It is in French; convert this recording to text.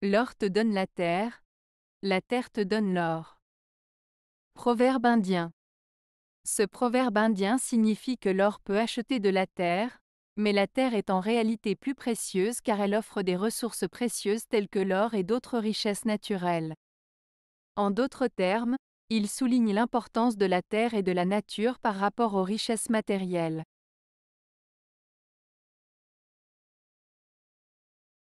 L'or te donne la terre, la terre te donne l'or. Proverbe indien. Ce proverbe indien signifie que l'or peut acheter de la terre, mais la terre est en réalité plus précieuse car elle offre des ressources précieuses telles que l'or et d'autres richesses naturelles. En d'autres termes, il souligne l'importance de la terre et de la nature par rapport aux richesses matérielles.